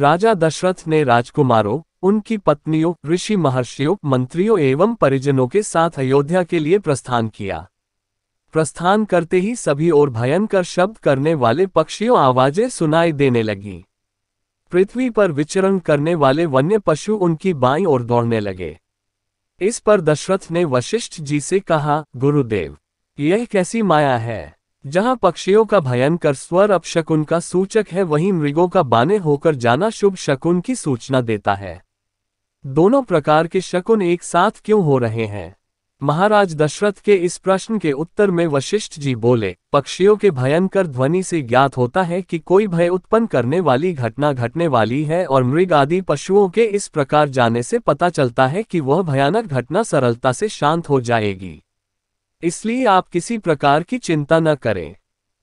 राजा दशरथ ने राजकुमारों उनकी पत्नियों ऋषि महर्षियों मंत्रियों एवं परिजनों के साथ अयोध्या के लिए प्रस्थान किया प्रस्थान करते ही सभी और भयंकर शब्द करने वाले पक्षियों आवाजें सुनाई देने लगी पृथ्वी पर विचरण करने वाले वन्य पशु उनकी बाई और दौड़ने लगे इस पर दशरथ ने वशिष्ठ जी से कहा गुरुदेव यह कैसी माया है जहां पक्षियों का भयंकर स्वर अब शकुन का सूचक है वहीं मृगों का बाने होकर जाना शुभ शकुन की सूचना देता है दोनों प्रकार के शकुन एक साथ क्यों हो रहे हैं महाराज दशरथ के इस प्रश्न के उत्तर में वशिष्ठ जी बोले पक्षियों के भयंकर ध्वनि से ज्ञात होता है कि कोई भय उत्पन्न करने वाली घटना घटने वाली है और मृग आदि पशुओं के इस प्रकार जाने से पता चलता है कि वह भयानक घटना सरलता से शांत हो जाएगी इसलिए आप किसी प्रकार की चिंता न करें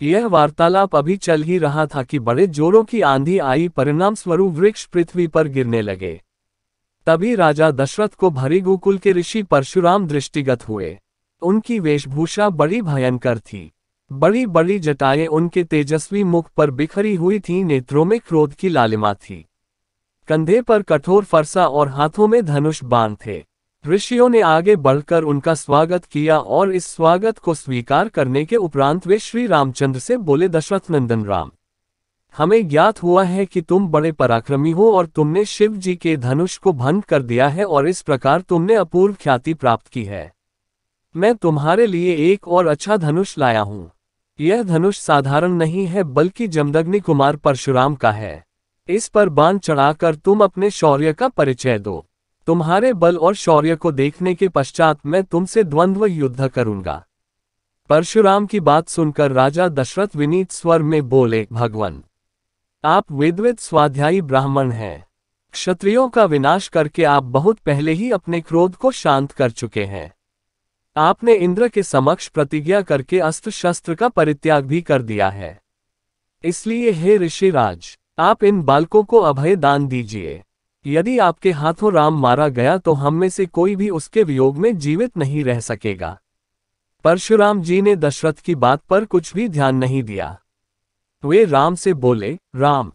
यह वार्तालाप अभी चल ही रहा था कि बड़े जोरों की आंधी आई परिणाम स्वरूप वृक्ष पृथ्वी पर गिरने लगे तभी राजा दशरथ को भरी गोकुल के ऋषि परशुराम दृष्टिगत हुए उनकी वेशभूषा बड़ी भयंकर थी बड़ी बड़ी जटाएं उनके तेजस्वी मुख पर बिखरी हुई थीं नेत्रों में क्रोध की लालिमा थी कंधे पर कठोर फरसा और हाथों में धनुष बांध थे ऋषियों ने आगे बढ़कर उनका स्वागत किया और इस स्वागत को स्वीकार करने के उपरांत वे श्री रामचंद्र से बोले दशरथ नंदन राम हमें ज्ञात हुआ है कि तुम बड़े पराक्रमी हो और तुमने शिव जी के धनुष को भंग कर दिया है और इस प्रकार तुमने अपूर्व ख्याति प्राप्त की है मैं तुम्हारे लिए एक और अच्छा धनुष लाया हूँ यह धनुष साधारण नहीं है बल्कि जमदग्नि कुमार परशुराम का है इस पर बांध चढ़ाकर तुम अपने शौर्य का परिचय दो तुम्हारे बल और शौर्य को देखने के पश्चात मैं तुमसे द्वंद्व युद्ध करूंगा परशुराम की बात सुनकर राजा दशरथ विनीत स्वर में बोले भगवान आप वेदवेद स्वाध्यायी ब्राह्मण हैं क्षत्रियों का विनाश करके आप बहुत पहले ही अपने क्रोध को शांत कर चुके हैं आपने इंद्र के समक्ष प्रतिज्ञा करके अस्त्र शस्त्र का परित्याग भी कर दिया है इसलिए हे ऋषिराज आप इन बालकों को अभय दान दीजिए यदि आपके हाथों राम मारा गया तो हम में से कोई भी उसके वियोग में जीवित नहीं रह सकेगा परशुराम जी ने दशरथ की बात पर कुछ भी ध्यान नहीं दिया वे राम से बोले राम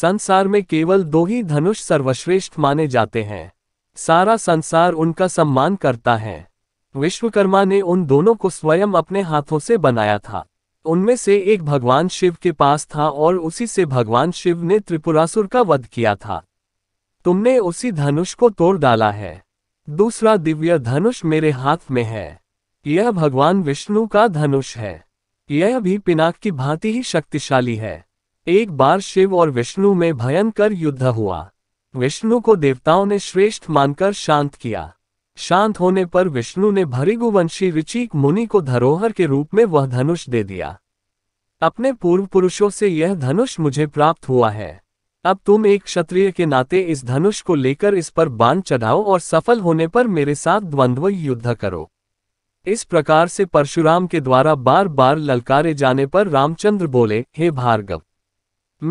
संसार में केवल दो ही धनुष सर्वश्रेष्ठ माने जाते हैं सारा संसार उनका सम्मान करता है विश्वकर्मा ने उन दोनों को स्वयं अपने हाथों से बनाया था उनमें से एक भगवान शिव के पास था और उसी से भगवान शिव ने त्रिपुरासुर का वध किया था तुमने उसी धनुष को तोड़ डाला है दूसरा दिव्य धनुष मेरे हाथ में है यह भगवान विष्णु का धनुष है यह भी पिनाक की भांति ही शक्तिशाली है एक बार शिव और विष्णु में भयंकर युद्ध हुआ विष्णु को देवताओं ने श्रेष्ठ मानकर शांत किया शांत होने पर विष्णु ने भरिगुवंशी ऋचिक मुनि को धरोहर के रूप में वह धनुष दे दिया अपने पूर्व पुरुषों से यह धनुष मुझे प्राप्त हुआ है अब तुम एक क्षत्रिय के नाते इस धनुष को लेकर इस पर बांध चढ़ाओ और सफल होने पर मेरे साथ द्वंद्व युद्ध करो इस प्रकार से परशुराम के द्वारा बार बार ललकारे जाने पर रामचंद्र बोले हे भार्गव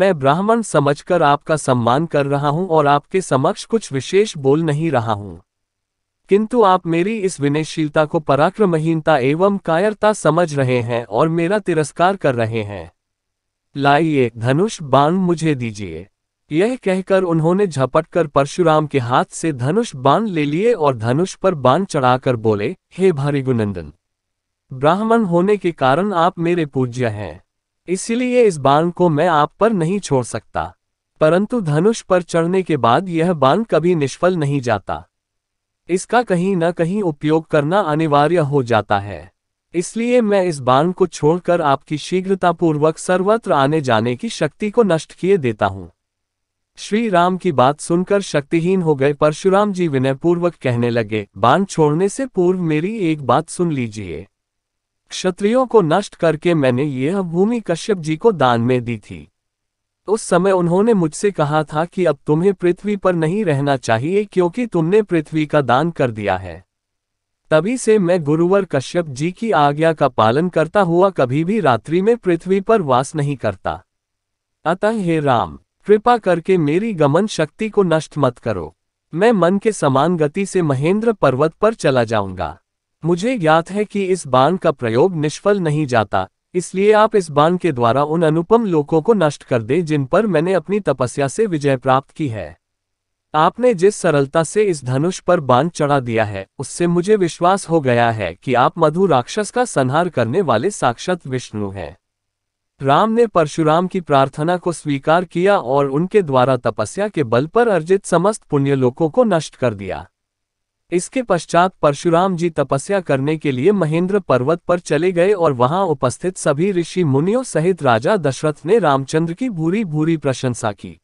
मैं ब्राह्मण समझकर आपका सम्मान कर रहा हूं और आपके समक्ष कुछ विशेष बोल नहीं रहा हूं किंतु आप मेरी इस विनयशीलता को पराक्रमहीनता एवं कायरता समझ रहे हैं और मेरा तिरस्कार कर रहे हैं लाइए धनुष बाण मुझे दीजिए यह कहकर उन्होंने झपटकर परशुराम के हाथ से धनुष बाण ले लिए और धनुष पर बाण चढ़ाकर बोले हे भरिगुनंदन ब्राह्मण होने के कारण आप मेरे पूज्य हैं इसलिए इस बाण को मैं आप पर नहीं छोड़ सकता परंतु धनुष पर चढ़ने के बाद यह बाण कभी निष्फल नहीं जाता इसका कहीं न कहीं उपयोग करना अनिवार्य हो जाता है इसलिए मैं इस बाण को छोड़कर आपकी शीघ्रतापूर्वक सर्वत्र आने जाने की शक्ति को नष्ट किए देता हूँ श्री राम की बात सुनकर शक्तिहीन हो गए परशुराम जी विनयपूर्वक कहने लगे बाण छोड़ने से पूर्व मेरी एक बात सुन लीजिए क्षत्रियों को नष्ट करके मैंने यह भूमि कश्यप जी को दान में दी थी उस समय उन्होंने मुझसे कहा था कि अब तुम्हें पृथ्वी पर नहीं रहना चाहिए क्योंकि तुमने पृथ्वी का दान कर दिया है तभी से मैं गुरुवर कश्यप जी की आज्ञा का पालन करता हुआ कभी भी रात्रि में पृथ्वी पर वास नहीं करता अतः हे राम कृपा करके मेरी गमन शक्ति को नष्ट मत करो मैं मन के समान गति से महेंद्र पर्वत पर चला जाऊंगा मुझे ज्ञात है कि इस बाण का प्रयोग निष्फल नहीं जाता इसलिए आप इस बाण के द्वारा उन अनुपम लोकों को नष्ट कर दें जिन पर मैंने अपनी तपस्या से विजय प्राप्त की है आपने जिस सरलता से इस धनुष पर बाण चढ़ा दिया है उससे मुझे विश्वास हो गया है कि आप मधु राक्षस का संहार करने वाले साक्षात विष्णु हैं राम ने परशुराम की प्रार्थना को स्वीकार किया और उनके द्वारा तपस्या के बल पर अर्जित समस्त पुण्य को नष्ट कर दिया इसके पश्चात परशुराम जी तपस्या करने के लिए महेंद्र पर्वत पर चले गए और वहां उपस्थित सभी ऋषि मुनियों सहित राजा दशरथ ने रामचंद्र की भूरी भूरी प्रशंसा की